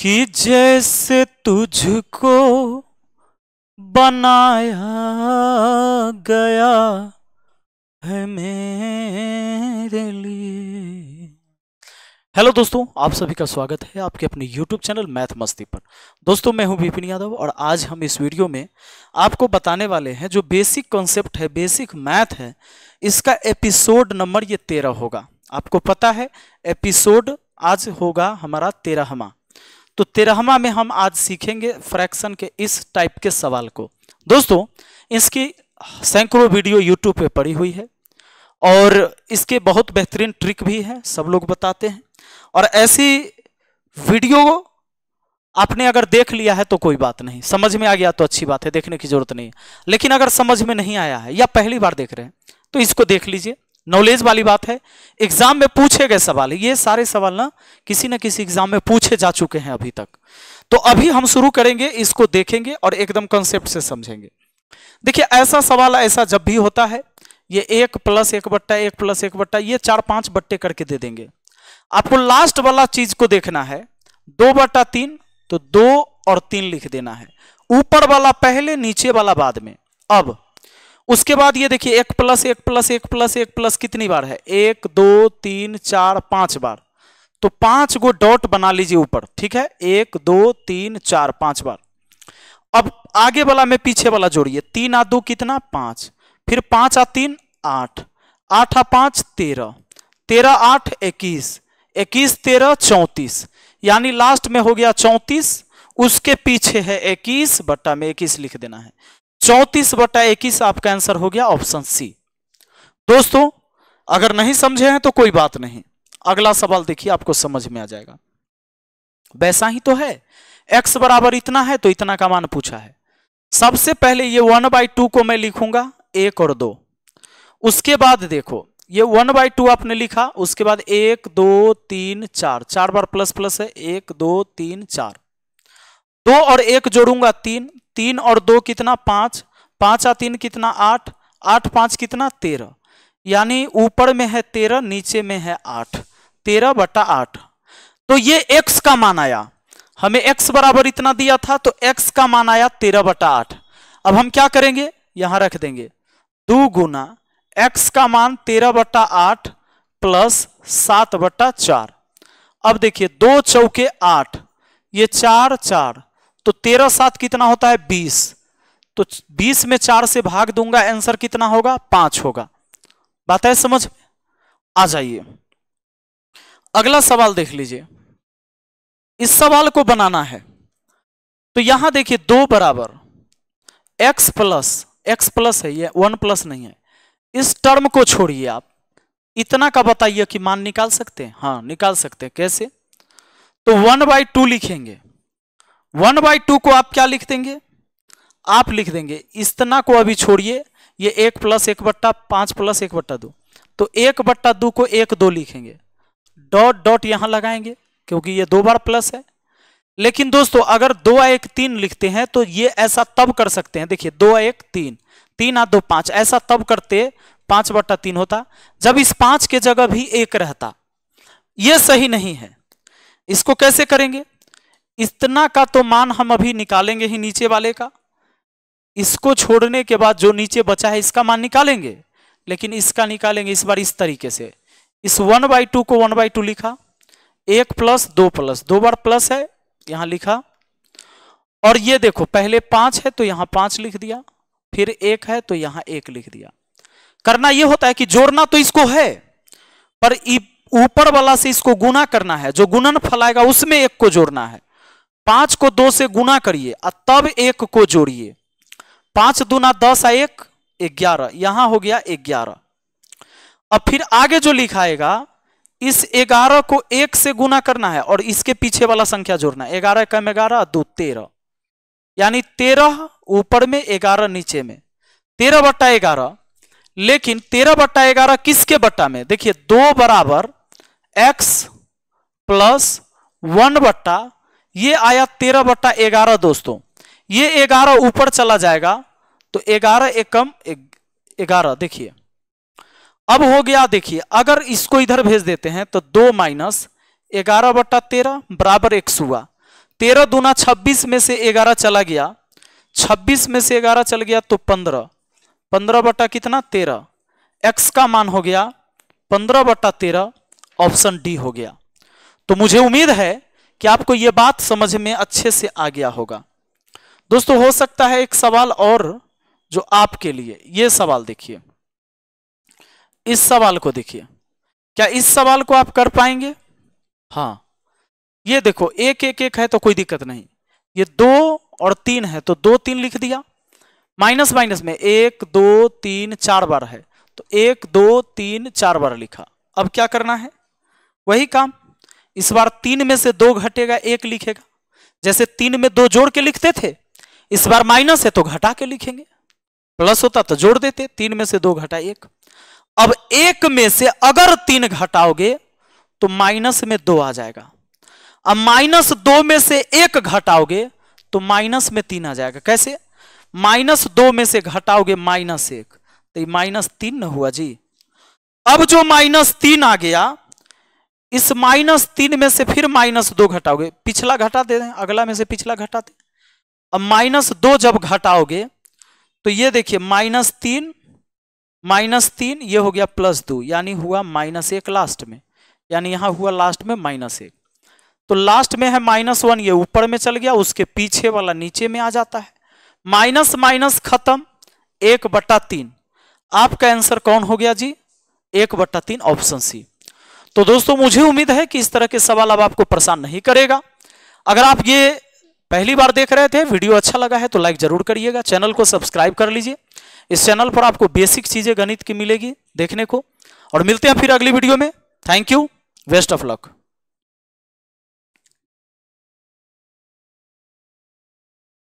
कि जैसे तुझको बनाया गया है मेरे लिए हेलो दोस्तों आप सभी का स्वागत है आपके अपने यूट्यूब चैनल मैथ मस्ती पर दोस्तों मैं हूं विपिन यादव और आज हम इस वीडियो में आपको बताने वाले हैं जो बेसिक कॉन्सेप्ट है बेसिक मैथ है इसका एपिसोड नंबर ये तेरह होगा आपको पता है एपिसोड आज होगा हमारा तेरहवा तो तेरहवा में हम आज सीखेंगे फ्रैक्शन के इस टाइप के सवाल को दोस्तों इसकी सैकड़ों वीडियो यूट्यूब पे पड़ी हुई है और इसके बहुत बेहतरीन ट्रिक भी है सब लोग बताते हैं और ऐसी वीडियो आपने अगर देख लिया है तो कोई बात नहीं समझ में आ गया तो अच्छी बात है देखने की जरूरत नहीं है लेकिन अगर समझ में नहीं आया है या पहली बार देख रहे हैं तो इसको देख लीजिए नॉलेज वाली बात है एग्जाम में पूछे गए सवाल ये सारे सवाल ना किसी ना किसी एग्जाम में पूछे जा चुके हैं अभी तक तो अभी हम शुरू करेंगे इसको देखेंगे और एकदम कंसेप्ट से समझेंगे देखिए ऐसा सवाल ऐसा जब भी होता है ये एक प्लस एक बट्टा एक प्लस एक बट्टा ये चार पांच बट्टे करके दे देंगे आपको लास्ट वाला चीज को देखना है दो बट्टा तीन तो दो और तीन लिख देना है ऊपर वाला पहले नीचे वाला बाद में अब उसके बाद ये देखिए एक प्लस एक प्लस एक प्लस एक प्लस कितनी बार है एक दो तीन चार पांच बार तो पांच गो डॉट बना लीजिए ऊपर ठीक है एक दो तीन चार पांच बार अब आगे वाला में पीछे वाला जोड़िए तीन आ दो कितना पांच फिर पांच आ तीन आठ आठ आ पांच तेरह तेरह आठ इक्कीस इक्कीस तेरह चौंतीस यानी लास्ट में हो गया चौंतीस उसके पीछे है इक्कीस बट्टा में इक्कीस लिख देना है चौतीस बटा इक्कीस आपका आंसर हो गया ऑप्शन सी दोस्तों अगर नहीं समझे हैं तो कोई बात नहीं अगला सवाल देखिए आपको समझ में आ जाएगा वैसा ही तो है x बराबर इतना है तो इतना का मान पूछा है सबसे पहले ये वन बाई टू को मैं लिखूंगा एक और दो उसके बाद देखो ये वन बाई टू आपने लिखा उसके बाद एक दो तीन चार चार बार प्लस प्लस है एक दो तीन चार दो और एक जोड़ूंगा तीन तीन और दो कितना पाँच पाँच आ तीन कितना आठ आठ पाँच कितना तेरह यानी ऊपर में है तेरह नीचे में है आठ तेरह बटा आठ तो ये एक्स का मान आया हमें एक्स बराबर इतना दिया था तो एक्स का मान आया तेरह बटा आठ अब हम क्या करेंगे यहां रख देंगे दो गुना एक्स का मान तेरह बटा आठ प्लस सात बटा चार अब देखिए दो चौके आठ ये चार चार तो तेरह सात कितना होता है बीस तो बीस में चार से भाग दूंगा आंसर कितना होगा पांच होगा बात है समझ आ जाइए अगला सवाल देख लीजिए इस सवाल को बनाना है तो यहां देखिए दो बराबर x प्लस एक्स प्लस है ये वन प्लस नहीं है इस टर्म को छोड़िए आप इतना का बताइए कि मान निकाल सकते हैं हाँ निकाल सकते हैं कैसे तो वन बाई टू लिखेंगे वन बाई टू को आप क्या लिख देंगे आप लिख देंगे इतना को अभी छोड़िए ये एक प्लस एक बट्टा पांच प्लस एक बट्टा दो तो एक बट्टा दो को एक दो लिखेंगे डॉट डॉट यहां लगाएंगे क्योंकि ये दो बार प्लस है लेकिन दोस्तों अगर दो आ एक तीन लिखते हैं तो ये ऐसा तब कर सकते हैं देखिए दो आ एक तीन तीन आ दो पांच ऐसा तब करते पांच बट्टा तीन होता जब इस पांच के जगह भी एक रहता ये सही नहीं है इसको कैसे करेंगे इतना का तो मान हम अभी निकालेंगे ही नीचे वाले का इसको छोड़ने के बाद जो नीचे बचा है इसका मान निकालेंगे लेकिन इसका निकालेंगे इस बार इस तरीके से इस वन बाई टू को वन बाई टू लिखा एक प्लस दो प्लस दो बार प्लस है यहां लिखा और ये देखो पहले पांच है तो यहां पांच लिख दिया फिर एक है तो यहां एक लिख दिया करना यह होता है कि जोड़ना तो इसको है पर ऊपर वाला से इसको गुना करना है जो गुणन फलाएगा उसमें एक को जोड़ना है पांच को दो से गुना करिए तब एक को जोड़िए पांच दूना दस आ एक ग्यारह यहां हो गया ग्यारह अब फिर आगे जो लिखाएगा इस ग्यारह को एक से गुना करना है और इसके पीछे वाला संख्या जोड़ना है ग्यारह कम ग्यारह दो तेरह यानी तेरह ऊपर में ग्यारह नीचे में तेरह बट्टा ग्यारह लेकिन तेरह बट्टा ग्यारह किसके बट्टा में देखिए दो बराबर एक्स प्लस वन बट्टा ये आया तेरह बट्टा ग्यारह दोस्तों ये ग्यारह ऊपर चला जाएगा तो ग्यारह एक कम ग्यारह देखिए अब हो गया देखिए अगर इसको इधर भेज देते हैं तो दो माइनस ग्यारह बट्टा तेरह बराबर एक हुआ तेरह दूना छब्बीस में से ग्यारह चला गया छब्बीस में से ग्यारह चल गया तो पंद्रह पंद्रह बट्टा कितना तेरह एक्स का मान हो गया पंद्रह बट्टा तेरह ऑप्शन डी हो गया तो मुझे उम्मीद है कि आपको ये बात समझ में अच्छे से आ गया होगा दोस्तों हो सकता है एक सवाल और जो आपके लिए ये सवाल देखिए इस सवाल को देखिए क्या इस सवाल को आप कर पाएंगे हाँ ये देखो एक एक एक है तो कोई दिक्कत नहीं ये दो और तीन है तो दो तीन लिख दिया माइनस माइनस में एक दो तीन चार बार है तो एक दो तीन चार बार लिखा अब क्या करना है वही काम इस बार तीन में से दो घटेगा एक लिखेगा जैसे तीन में दो जोड़ के लिखते थे इस बार माइनस है तो घटा के लिखेंगे प्लस होता तो जोड़ देते तीन में से दो घटा एक अब एक में से अगर तीन घटाओगे तो माइनस में दो आ जाएगा अब माइनस दो में से एक घटाओगे तो माइनस में तीन आ जाएगा कैसे माइनस दो में से घटाओगे माइनस एक तो माइनस तीन ना हुआ जी अब जो माइनस तीन आ गया इस माइनस तीन में से फिर माइनस दो घटाओगे पिछला घटा दे दें अगला में से पिछला घटा दे अब माइनस दो जब घटाओगे तो ये देखिए माइनस तीन माइनस तीन ये हो गया प्लस दो यानी हुआ माइनस एक लास्ट में यानी यहां हुआ लास्ट में माइनस एक तो लास्ट में है माइनस वन ये ऊपर में चल गया उसके पीछे वाला नीचे में आ जाता है माइनस माइनस खत्म एक बटा तीन आपका आंसर कौन हो गया जी एक बटा तीन ऑप्शन सी तो दोस्तों मुझे उम्मीद है कि इस तरह के सवाल अब आपको परेशान नहीं करेगा अगर आप ये पहली बार देख रहे थे वीडियो अच्छा लगा है तो लाइक जरूर करिएगा चैनल को सब्सक्राइब कर लीजिए इस चैनल पर आपको बेसिक चीज़ें गणित की मिलेगी देखने को और मिलते हैं फिर अगली वीडियो में thank you best of luck